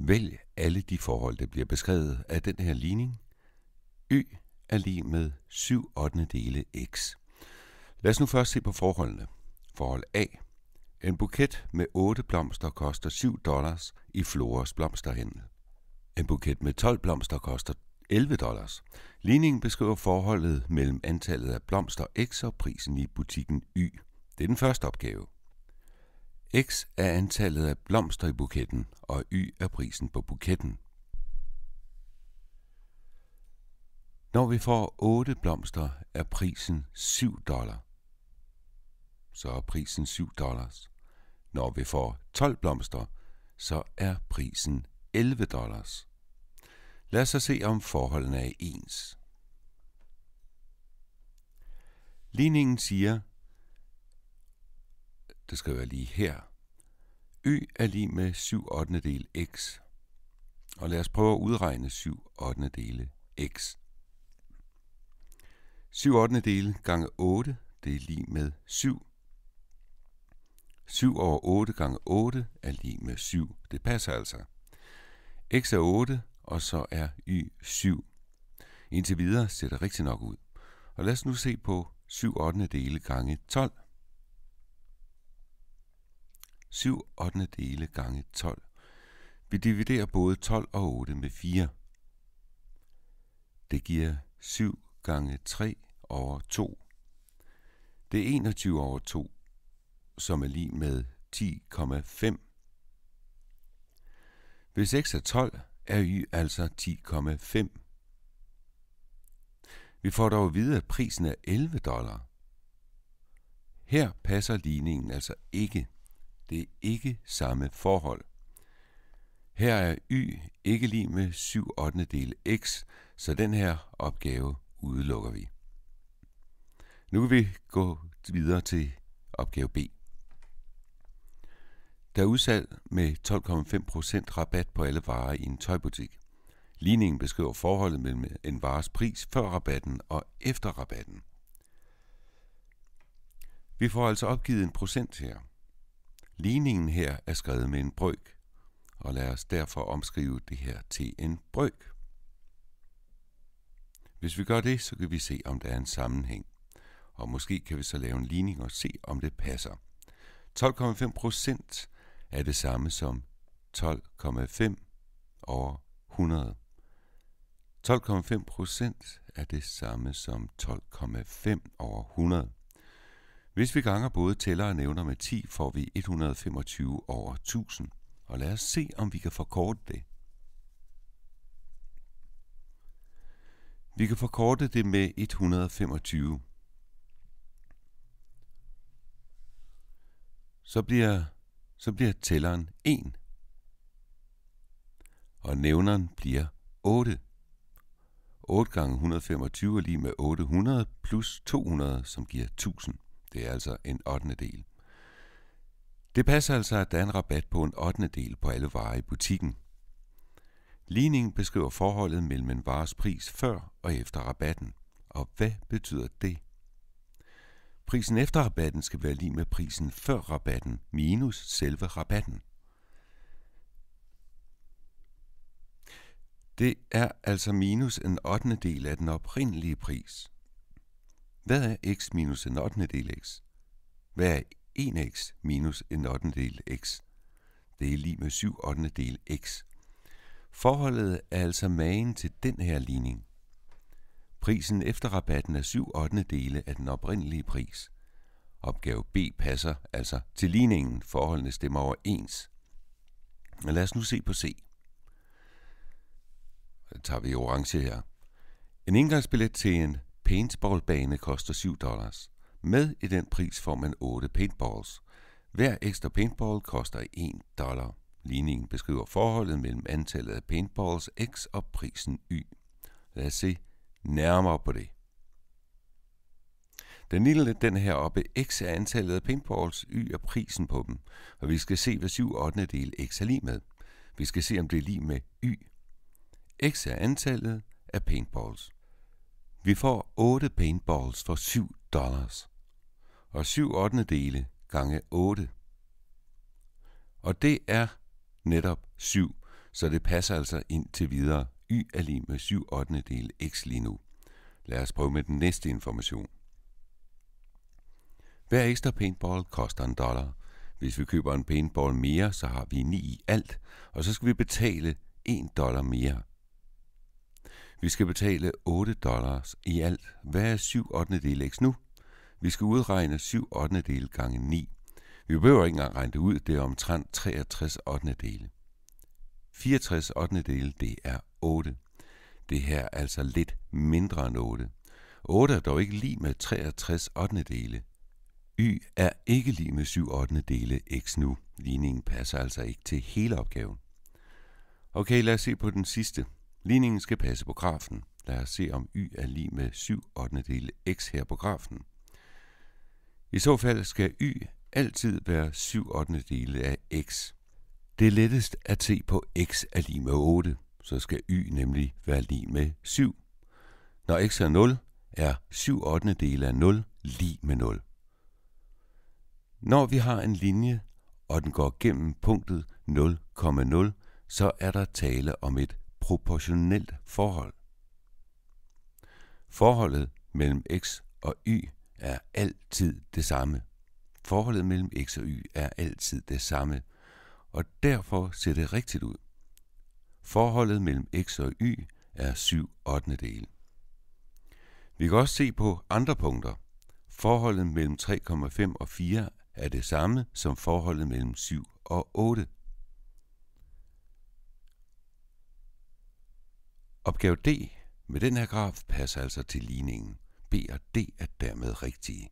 Vælg alle de forhold, der bliver beskrevet af den her ligning. Y er lige med 7 8. dele x. Lad os nu først se på forholdene. Forhold A. En buket med 8 blomster koster 7 dollars i Flores blomsterhandel. En buket med 12 blomster koster 11 dollars. Ligningen beskriver forholdet mellem antallet af blomster x og prisen i butikken Y. Det er den første opgave. X er antallet af blomster i buketten, og Y er prisen på buketten. Når vi får 8 blomster, er prisen 7 dollar. Så er prisen 7 dollars. Når vi får 12 blomster, så er prisen 11 dollars. Lad os så se, om forholdene er ens. Ligningen siger, det skriver jeg lige her. Y er lige med 7 8. del x. Og lad os prøve at udregne 7 8. dele x. 7 8. dele gange 8, det er lige med 7. 7 over 8 gange 8 er lige med 7. Det passer altså. x er 8, og så er y 7. Indtil videre ser det rigtig nok ud. Og lad os nu se på 7 8. dele gange 12. 7 8. dele gange 12. Vi dividerer både 12 og 8 med 4. Det giver 7 gange 3 over 2. Det er 21 over 2, som er lige med 10,5. Ved x er 12, er y altså 10,5. Vi får dog at vide, at prisen er 11 dollar. Her passer ligningen altså ikke. Det er ikke samme forhold. Her er y ikke lige med 7 8. del x, så den her opgave udelukker vi. Nu kan vi gå videre til opgave B. Der er udsalg med 12,5% rabat på alle varer i en tøjbutik. Ligningen beskriver forholdet mellem en vares pris før rabatten og efter rabatten. Vi får altså opgivet en procent her. Ligningen her er skrevet med en brøk, og lad os derfor omskrive det her til en brøk. Hvis vi gør det, så kan vi se, om der er en sammenhæng, og måske kan vi så lave en ligning og se, om det passer. 12,5 procent er det samme som 12,5 over 100. 12,5 procent er det samme som 12,5 over 100. Hvis vi ganger både tæller og nævner med 10, får vi 125 over 1000. Og lad os se, om vi kan forkorte det. Vi kan forkorte det med 125. Så bliver, så bliver tælleren 1. Og nævneren bliver 8. 8 gange 125 er lige med 800 plus 200, som giver 1000. Det er altså en 8. del. Det passer altså, at der er en rabat på en 8. del på alle varer i butikken. Ligningen beskriver forholdet mellem en vares pris før og efter rabatten. Og hvad betyder det? Prisen efter rabatten skal være lige med prisen før rabatten minus selve rabatten. Det er altså minus en 8. del af den oprindelige pris. Hvad er x minus en 8. del x? Hvad er 1x minus en 8. del x? Det er lige med 7 8. del x. Forholdet er altså magen til den her ligning. Prisen efter rabatten er 7 8. dele af den oprindelige pris. Opgave B passer altså til ligningen. Forholdene stemmer overens. Lad os nu se på C. Der tager vi orange her. En indgangsbillet til en paintballbane koster 7 dollars. Med i den pris får man 8 paintballs. Hver ekstra paintball koster 1 dollar. Ligningen beskriver forholdet mellem antallet af paintballs x og prisen y. Lad os se nærmere på det. Den lille, den her oppe, x er antallet af paintballs, y er prisen på dem, og vi skal se, hvad 7 8. del x er lige med. Vi skal se, om det er lige med y. x er antallet af paintballs. Vi får 8 paintballs for 7 dollars, og 7 8. dele gange 8. Og det er netop 7, så det passer altså ind til videre. Y er lige med 7 8. del x lige nu. Lad os prøve med den næste information. Hver ekstra paintball koster en dollar. Hvis vi køber en paintball mere, så har vi 9 i alt, og så skal vi betale 1 dollar mere – vi skal betale 8 dollars i alt. Hvad er 7 8. del x nu? Vi skal udregne 7 8. del gange 9. Vi behøver ikke engang regne det ud, det er omtrent 63 8. dele. 64 8. dele, det er 8. Det her er altså lidt mindre end 8. 8 er dog ikke lige med 63 8. dele. Y er ikke lige med 7 8. dele x nu. Ligningen passer altså ikke til hele opgaven. Okay, lad os se på den sidste. Ligningen skal passe på grafen. Lad os se, om y er lige med 7 8. del x her på grafen. I så fald skal y altid være 7 8. dele af x. Det er lettest at se på x er lige med 8, så skal y nemlig være lige med 7. Når x er 0, er 7 8. dele af 0 lige med 0. Når vi har en linje, og den går gennem punktet 0,0, så er der tale om et proportionelt forhold. Forholdet mellem x og y er altid det samme. Forholdet mellem x og y er altid det samme, og derfor ser det rigtigt ud. Forholdet mellem x og y er 7 8. del. Vi kan også se på andre punkter. Forholdet mellem 3,5 og 4 er det samme som forholdet mellem 7 og 8. Opgave D med den her graf passer altså til ligningen. B og D er dermed rigtige.